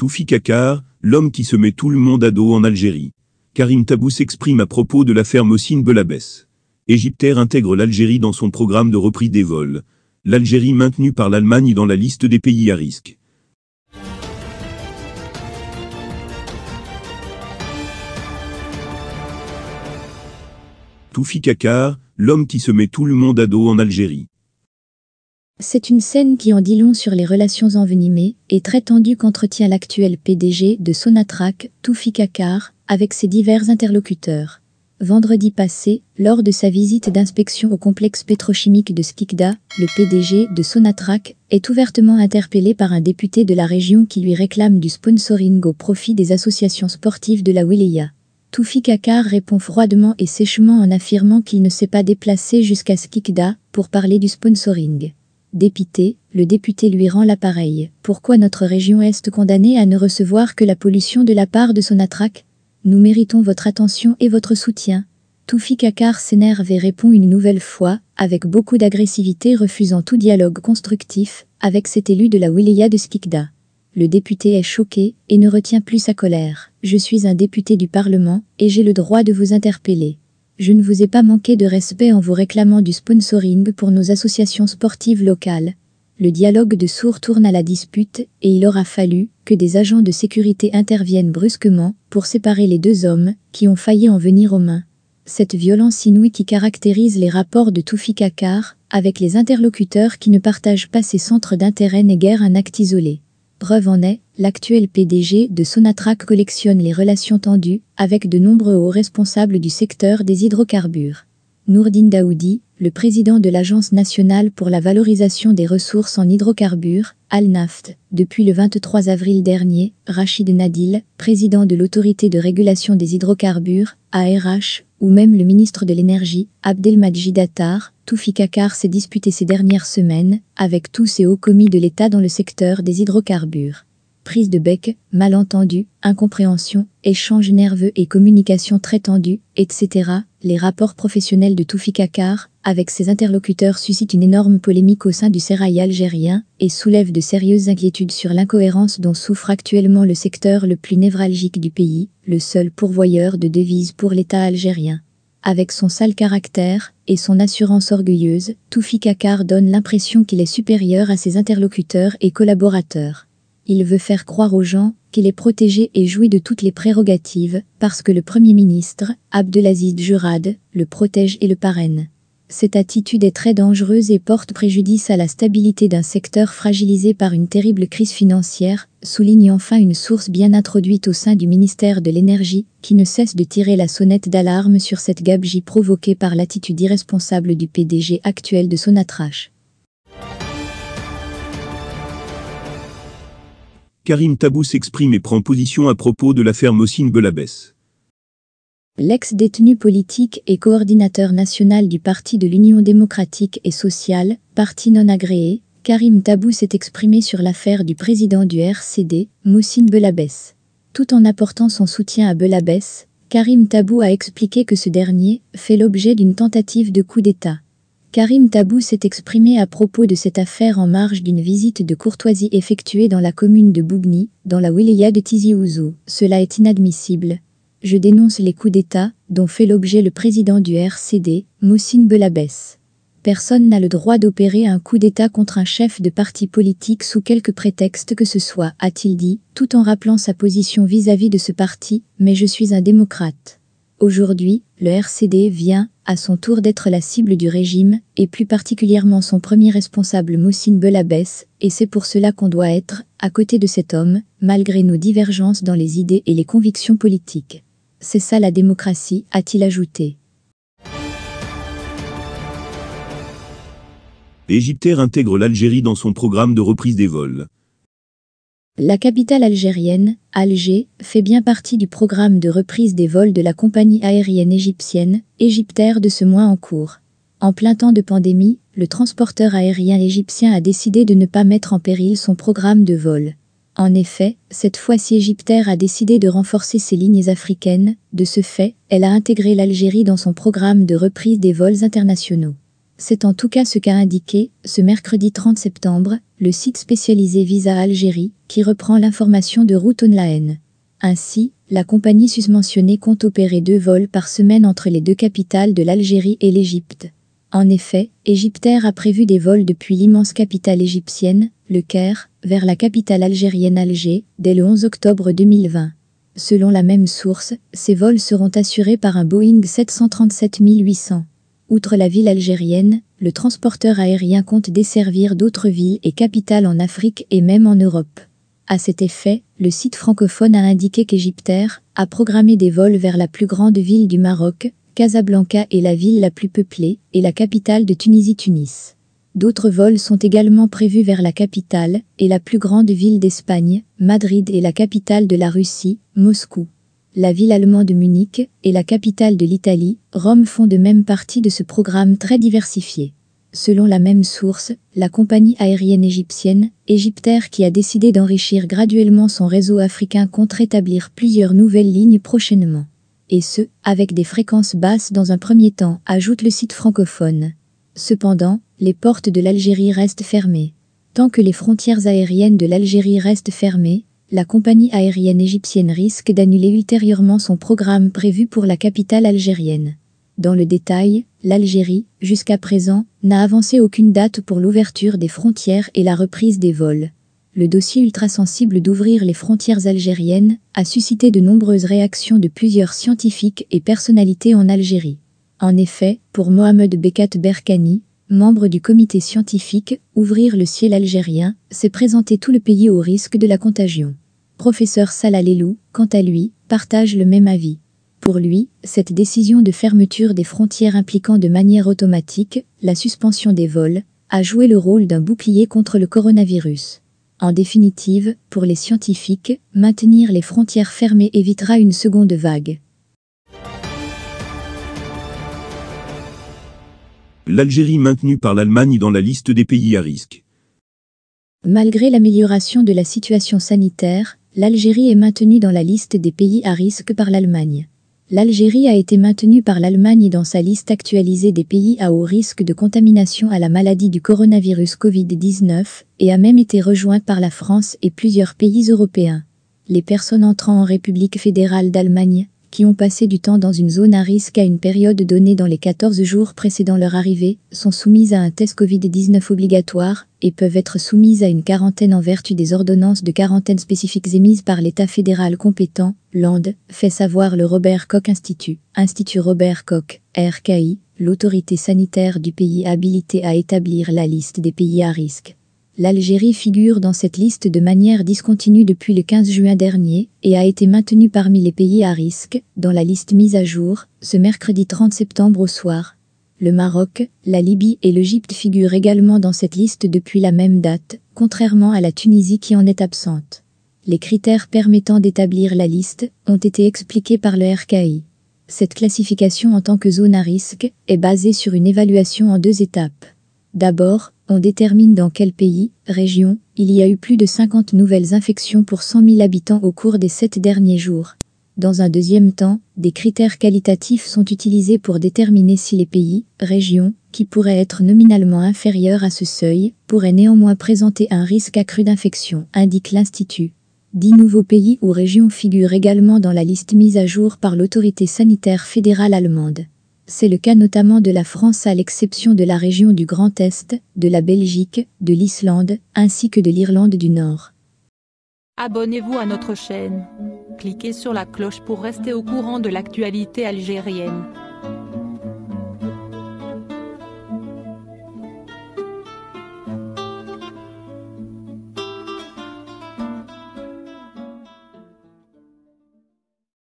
Toufi Kakar, l'homme qui se met tout le monde à dos en Algérie. Karim Tabou s'exprime à propos de l'affaire Mossine Belabès. Égyptaire intègre l'Algérie dans son programme de reprise des vols. L'Algérie maintenue par l'Allemagne dans la liste des pays à risque. Toufi Kakar, l'homme qui se met tout le monde à dos en Algérie. C'est une scène qui en dit long sur les relations envenimées et très tendues qu'entretient l'actuel PDG de Sonatrach, Toufi Kakar, avec ses divers interlocuteurs. Vendredi passé, lors de sa visite d'inspection au complexe pétrochimique de Skikda, le PDG de Sonatrach est ouvertement interpellé par un député de la région qui lui réclame du sponsoring au profit des associations sportives de la Wilaya. Toufi Kakar répond froidement et sèchement en affirmant qu'il ne s'est pas déplacé jusqu'à Skikda pour parler du sponsoring. Dépité, le député lui rend l'appareil. Pourquoi notre région est condamnée à ne recevoir que la pollution de la part de son attraque Nous méritons votre attention et votre soutien. Toufi Kakar s'énerve et répond une nouvelle fois, avec beaucoup d'agressivité refusant tout dialogue constructif, avec cet élu de la wilaya de Skikda. Le député est choqué et ne retient plus sa colère. Je suis un député du Parlement et j'ai le droit de vous interpeller je ne vous ai pas manqué de respect en vous réclamant du sponsoring pour nos associations sportives locales. Le dialogue de sourds tourne à la dispute et il aura fallu que des agents de sécurité interviennent brusquement pour séparer les deux hommes qui ont failli en venir aux mains. Cette violence inouïe qui caractérise les rapports de Toufi Kakar avec les interlocuteurs qui ne partagent pas ses centres d'intérêt n'est guère un acte isolé. Preuve en est, l'actuel PDG de Sonatrach collectionne les relations tendues avec de nombreux hauts responsables du secteur des hydrocarbures. Nourdine Daoudi, le président de l'Agence nationale pour la valorisation des ressources en hydrocarbures, ALNAFT. Depuis le 23 avril dernier, Rachid Nadil, président de l'Autorité de régulation des hydrocarbures, ARH, ou même le ministre de l'Énergie, Abdelmajid Attar, Toufi Kakar s'est disputé ces dernières semaines avec tous ses hauts commis de l'État dans le secteur des hydrocarbures prise de bec, malentendus, incompréhension, échanges nerveux et communication très tendues, etc., les rapports professionnels de Toufi Kakar, avec ses interlocuteurs suscitent une énorme polémique au sein du sérail algérien et soulèvent de sérieuses inquiétudes sur l'incohérence dont souffre actuellement le secteur le plus névralgique du pays, le seul pourvoyeur de devises pour l'État algérien. Avec son sale caractère et son assurance orgueilleuse, Toufi Kakar donne l'impression qu'il est supérieur à ses interlocuteurs et collaborateurs. Il veut faire croire aux gens qu'il est protégé et jouit de toutes les prérogatives, parce que le Premier ministre, Abdelaziz Jurad, le protège et le parraine. Cette attitude est très dangereuse et porte préjudice à la stabilité d'un secteur fragilisé par une terrible crise financière, souligne enfin une source bien introduite au sein du ministère de l'Énergie, qui ne cesse de tirer la sonnette d'alarme sur cette gabegie provoquée par l'attitude irresponsable du PDG actuel de Sonatrache. Karim Tabou s'exprime et prend position à propos de l'affaire Moussine Belabès. L'ex-détenu politique et coordinateur national du Parti de l'Union démocratique et sociale, parti non agréé, Karim Tabou s'est exprimé sur l'affaire du président du RCD, Moussine Belabès. Tout en apportant son soutien à Belabès, Karim Tabou a expliqué que ce dernier fait l'objet d'une tentative de coup d'État. Karim Tabou s'est exprimé à propos de cette affaire en marge d'une visite de courtoisie effectuée dans la commune de Bougny, dans la wilaya de Tizi Ouzou. Cela est inadmissible. Je dénonce les coups d'État dont fait l'objet le président du RCD, Moussine Belabès. Personne n'a le droit d'opérer un coup d'État contre un chef de parti politique sous quelque prétexte que ce soit, a-t-il dit, tout en rappelant sa position vis à -vis de ce parti, mais je suis un démocrate. Aujourd'hui, le RCD vient, à son tour d'être la cible du régime, et plus particulièrement son premier responsable Moussine Belabès, et c'est pour cela qu'on doit être, à côté de cet homme, malgré nos divergences dans les idées et les convictions politiques. C'est ça la démocratie, a-t-il ajouté. L'Égyptaire intègre l'Algérie dans son programme de reprise des vols. La capitale algérienne, Alger, fait bien partie du programme de reprise des vols de la compagnie aérienne égyptienne, Égyptaire de ce mois en cours. En plein temps de pandémie, le transporteur aérien égyptien a décidé de ne pas mettre en péril son programme de vol. En effet, cette fois-ci Égyptaire a décidé de renforcer ses lignes africaines, de ce fait, elle a intégré l'Algérie dans son programme de reprise des vols internationaux. C'est en tout cas ce qu'a indiqué, ce mercredi 30 septembre, le site spécialisé Visa Algérie, qui reprend l'information de Route Online. Ainsi, la compagnie susmentionnée compte opérer deux vols par semaine entre les deux capitales de l'Algérie et l'Égypte. En effet, Egyptair a prévu des vols depuis l'immense capitale égyptienne, le Caire, vers la capitale algérienne Alger, dès le 11 octobre 2020. Selon la même source, ces vols seront assurés par un Boeing 737 800. Outre la ville algérienne, le transporteur aérien compte desservir d'autres villes et capitales en Afrique et même en Europe. À cet effet, le site francophone a indiqué qu'Egyptair a programmé des vols vers la plus grande ville du Maroc, Casablanca et la ville la plus peuplée et la capitale de Tunisie Tunis. D'autres vols sont également prévus vers la capitale et la plus grande ville d'Espagne, Madrid et la capitale de la Russie, Moscou. La ville allemande de Munich et la capitale de l'Italie, Rome font de même partie de ce programme très diversifié. Selon la même source, la compagnie aérienne égyptienne, Egyptair qui a décidé d'enrichir graduellement son réseau africain compte rétablir plusieurs nouvelles lignes prochainement. Et ce, avec des fréquences basses dans un premier temps, ajoute le site francophone. Cependant, les portes de l'Algérie restent fermées. Tant que les frontières aériennes de l'Algérie restent fermées, la compagnie aérienne égyptienne risque d'annuler ultérieurement son programme prévu pour la capitale algérienne. Dans le détail, l'Algérie, jusqu'à présent, n'a avancé aucune date pour l'ouverture des frontières et la reprise des vols. Le dossier ultra-sensible d'ouvrir les frontières algériennes a suscité de nombreuses réactions de plusieurs scientifiques et personnalités en Algérie. En effet, pour Mohamed Bekat Berkani, membre du comité scientifique, ouvrir le ciel algérien, c'est présenter tout le pays au risque de la contagion. Professeur Salalelou, quant à lui, partage le même avis. Pour lui, cette décision de fermeture des frontières impliquant de manière automatique la suspension des vols a joué le rôle d'un bouclier contre le coronavirus. En définitive, pour les scientifiques, maintenir les frontières fermées évitera une seconde vague. L'Algérie maintenue par l'Allemagne dans la liste des pays à risque. Malgré l'amélioration de la situation sanitaire, l'Algérie est maintenue dans la liste des pays à risque par l'Allemagne. L'Algérie a été maintenue par l'Allemagne dans sa liste actualisée des pays à haut risque de contamination à la maladie du coronavirus Covid-19 et a même été rejointe par la France et plusieurs pays européens. Les personnes entrant en République fédérale d'Allemagne qui ont passé du temps dans une zone à risque à une période donnée dans les 14 jours précédant leur arrivée, sont soumises à un test Covid-19 obligatoire et peuvent être soumises à une quarantaine en vertu des ordonnances de quarantaine spécifiques émises par l'État fédéral compétent, l'AND, fait savoir le Robert Koch Institut, Institut Robert Koch, RKI, l'autorité sanitaire du pays habilité à établir la liste des pays à risque. L'Algérie figure dans cette liste de manière discontinue depuis le 15 juin dernier et a été maintenue parmi les pays à risque dans la liste mise à jour ce mercredi 30 septembre au soir. Le Maroc, la Libye et l'Égypte figurent également dans cette liste depuis la même date, contrairement à la Tunisie qui en est absente. Les critères permettant d'établir la liste ont été expliqués par le RKI. Cette classification en tant que zone à risque est basée sur une évaluation en deux étapes. D'abord, on détermine dans quel pays, région, il y a eu plus de 50 nouvelles infections pour 100 000 habitants au cours des 7 derniers jours. Dans un deuxième temps, des critères qualitatifs sont utilisés pour déterminer si les pays, régions, qui pourraient être nominalement inférieurs à ce seuil, pourraient néanmoins présenter un risque accru d'infection, indique l'Institut. Dix nouveaux pays ou régions figurent également dans la liste mise à jour par l'autorité sanitaire fédérale allemande. C'est le cas notamment de la France à l'exception de la région du Grand Est, de la Belgique, de l'Islande, ainsi que de l'Irlande du Nord. Abonnez-vous à notre chaîne. Cliquez sur la cloche pour rester au courant de l'actualité algérienne.